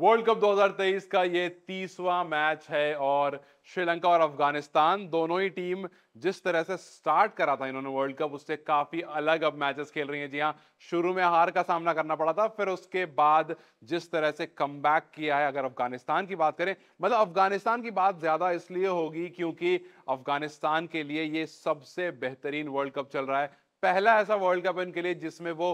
world cup 2023 का ये तीसवा match है और श्रीलंका और अफगानिस्तान दोनों ही टीम जिस तरह से स्टार्ट करा था इन्होंने वर्ल्ड कप उससे काफ़ी अलग अब मैचेस खेल रही हैं जी हाँ शुरू में हार का सामना करना पड़ा था फिर उसके बाद जिस तरह से कम किया है अगर अफगानिस्तान की बात करें मतलब अफगानिस्तान की बात ज़्यादा इसलिए होगी क्योंकि अफगानिस्तान के लिए ये सबसे बेहतरीन वर्ल्ड कप चल रहा है पहला ऐसा वर्ल्ड कप इनके लिए जिसमें वो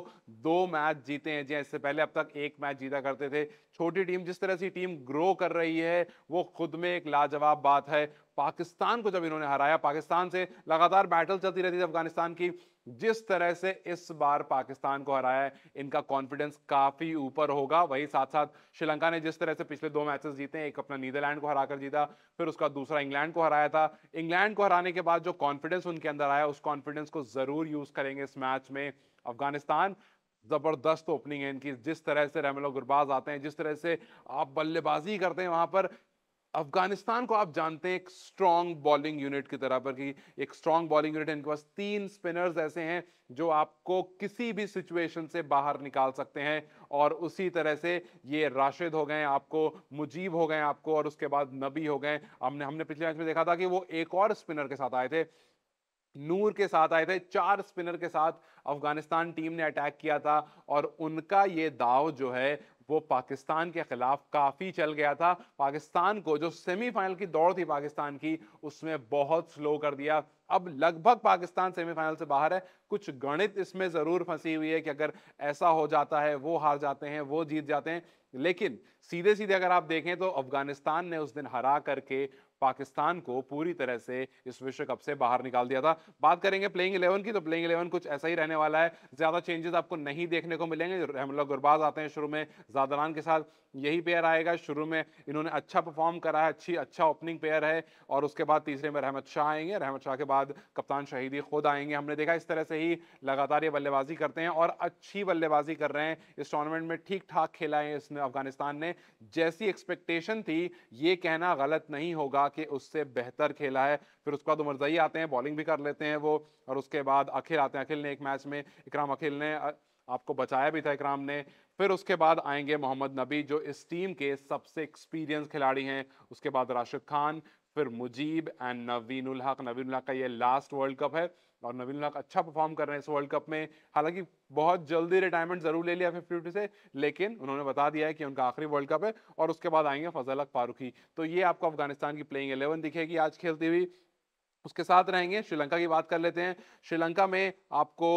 दो मैच जीते हैं जी इससे पहले अब तक एक मैच जीता करते थे छोटी टीम जिस तरह से टीम ग्रो कर रही है वो खुद में एक लाजवाब बात है पाकिस्तान को जब इन्होंने हराया पाकिस्तान से लगातार बैटल चलती रहती थी अफगानिस्तान की जिस तरह से इस बार पाकिस्तान को हराया है इनका कॉन्फिडेंस काफ़ी ऊपर होगा वही साथ साथ श्रीलंका ने जिस तरह से पिछले दो मैचेस जीते एक अपना नीदरलैंड को हराकर जीता फिर उसका दूसरा इंग्लैंड को हराया था इंग्लैंड को हराने के बाद जो कॉन्फिडेंस उनके अंदर आया उस कॉन्फिडेंस को ज़रूर यूज़ करेंगे इस मैच में अफगानिस्तान ज़बरदस्त ओपनिंग है इनकी जिस तरह से रेमलो गुरबाज आते हैं जिस तरह से आप बल्लेबाजी करते हैं वहाँ पर अफगानिस्तान को आप जानते हैं एक स्ट्रॉन्ग बॉलिंग यूनिट की तरह पर कि एक स्ट्रॉन्ग बॉलिंग यूनिट इनके पास तीन स्पिनर्स ऐसे हैं जो आपको किसी भी सिचुएशन से बाहर निकाल सकते हैं और उसी तरह से ये राशिद हो गए आपको मुजीब हो गए आपको और उसके बाद नबी हो गए हमने हमने पिछले मैच में देखा था कि वो एक और स्पिनर के साथ आए थे नूर के साथ आए थे चार स्पिनर के साथ अफगानिस्तान टीम ने अटैक किया था और उनका ये दाव जो है वो पाकिस्तान के खिलाफ काफ़ी चल गया था पाकिस्तान को जो सेमीफाइनल की दौड़ थी पाकिस्तान की उसमें बहुत स्लो कर दिया अब लगभग पाकिस्तान सेमीफाइनल से बाहर है कुछ गणित इसमें ज़रूर फंसी हुई है कि अगर ऐसा हो जाता है वो हार जाते हैं वो जीत जाते हैं लेकिन सीधे सीधे अगर आप देखें तो अफगानिस्तान ने उस दिन हरा करके पाकिस्तान को पूरी तरह से इस विश्व कप से बाहर निकाल दिया था बात करेंगे प्लेइंग इलेवन की तो प्लेइंग इलेवन कुछ ऐसा ही रहने वाला है ज़्यादा चेंजेस आपको नहीं देखने को मिलेंगे रहमला गुरबाज आते हैं शुरू में जादरान के साथ यही पेयर आएगा शुरू में इन्होंने अच्छा परफॉर्म करा है अच्छी अच्छा ओपनिंग पेयर है और उसके बाद तीसरे में रहमत शाह आएंगे रहमत शाह के बाद कप्तान शहीदी खुद आएंगे हमने देखा इस तरह से ही लगातार ये बल्लेबाजी करते हैं और अच्छी बल्लेबाजी कर रहे हैं इस टूर्नामेंट में ठीक ठाक खेला है इसने अफगानिस्तान ने जैसी एक्सपेक्टेशन थी ये कहना गलत नहीं होगा कि उससे बेहतर खेला है फिर उसके बाद उमरजई आते हैं बॉलिंग भी कर लेते हैं वो और उसके बाद अखिल आते हैं अखिल ने एक मैच में इकराम अखिल ने आपको बचाया भी था इकराम ने फिर उसके बाद आएंगे मोहम्मद नबी जो इस टीम के सबसे एक्सपीरियंस खिलाड़ी हैं उसके बाद राशिद खान फिर मुजीब एंड नवीन हक नवीन हक का ये लास्ट वर्ल्ड कप है और नवीन हक अच्छा परफॉर्म कर रहे हैं इस वर्ल्ड कप में हालांकि बहुत जल्दी रिटायरमेंट जरूर ले लिया फिफ्टी फिफ्टी से लेकिन उन्होंने बता दिया है कि उनका आखिरी वर्ल्ड कप है और उसके बाद आएंगे फजल अक फारूखी तो ये आपको अफगानिस्तान की प्लेइंग एलेवन दिखेगी आज खेलती हुई उसके साथ रहेंगे श्रीलंका की बात कर लेते हैं श्रीलंका में आपको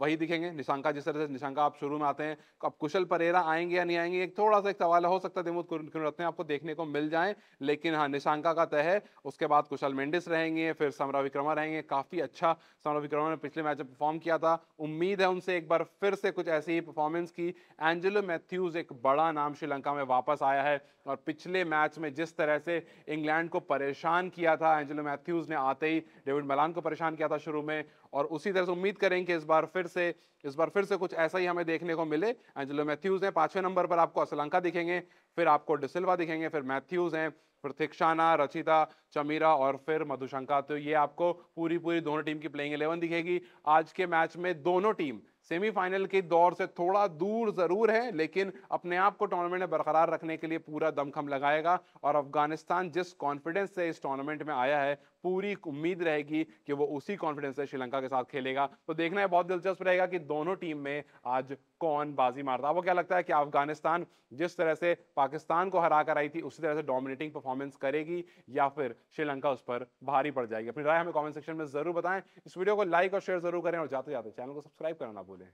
वही दिखेंगे निशांका जिस तरह से निशांका आप शुरू में आते हैं तो अब कुशल परेरा आएंगे या नहीं आएंगे एक थोड़ा सा एक सवाल हो सकता है दिमुत रत्न आपको देखने को मिल जाए लेकिन हाँ निशांका का तय है उसके बाद कुशल मेंडिस रहेंगे फिर समरा विक्रमा रहेंगे काफ़ी अच्छा समरा विक्रमा ने पिछले मैच में परफॉर्म किया था उम्मीद है उनसे एक बार फिर से कुछ ऐसी ही परफॉर्मेंस की एंजेलो मैथ्यूज़ एक बड़ा नाम श्रीलंका में वापस आया है और पिछले मैच में जिस तरह से इंग्लैंड को परेशान किया था एंजेलो मैथ्यूज़ ने आते ही डेविड मलान को परेशान किया था शुरू में और उसी तरह से उम्मीद करें कि इस बार फिर से इस बार फिर से कुछ ऐसा ही हमें देखने को मिले एंजलो मैथ्यूज़ हैं पाँचवें नंबर पर आपको असलंका दिखेंगे फिर आपको डिसिल्वा दिखेंगे फिर मैथ्यूज़ हैं फिर थिक्षाना रचिता चमीरा और फिर मधुशंका तो ये आपको पूरी पूरी दोनों टीम की प्लेइंग एलेवन दिखेगी आज के मैच में दोनों टीम सेमीफाइनल के दौर से थोड़ा दूर ज़रूर है लेकिन अपने आप को टूर्नामेंट में बरकरार रखने के लिए पूरा दमखम लगाएगा और अफगानिस्तान जिस कॉन्फिडेंस से इस टूर्नामेंट में आया है पूरी उम्मीद रहेगी कि वो उसी कॉन्फिडेंस से श्रीलंका के साथ खेलेगा तो देखना है बहुत दिलचस्प रहेगा कि दोनों टीम में आज कौन बाजी मारता आपको क्या लगता है कि अफगानिस्तान जिस तरह से पाकिस्तान को हरा कर आई थी उसी तरह से डोमिनेटिंग परफॉर्मेंस करेगी या फिर श्रीलंका उस पर भारी पड़ जाएगी अपनी राय हमें कमेंट सेक्शन में जरूर बताएं इस वीडियो को लाइक और शेयर जरूर करें और जाते जाते चैनल को सब्सक्राइब करना ना भूलें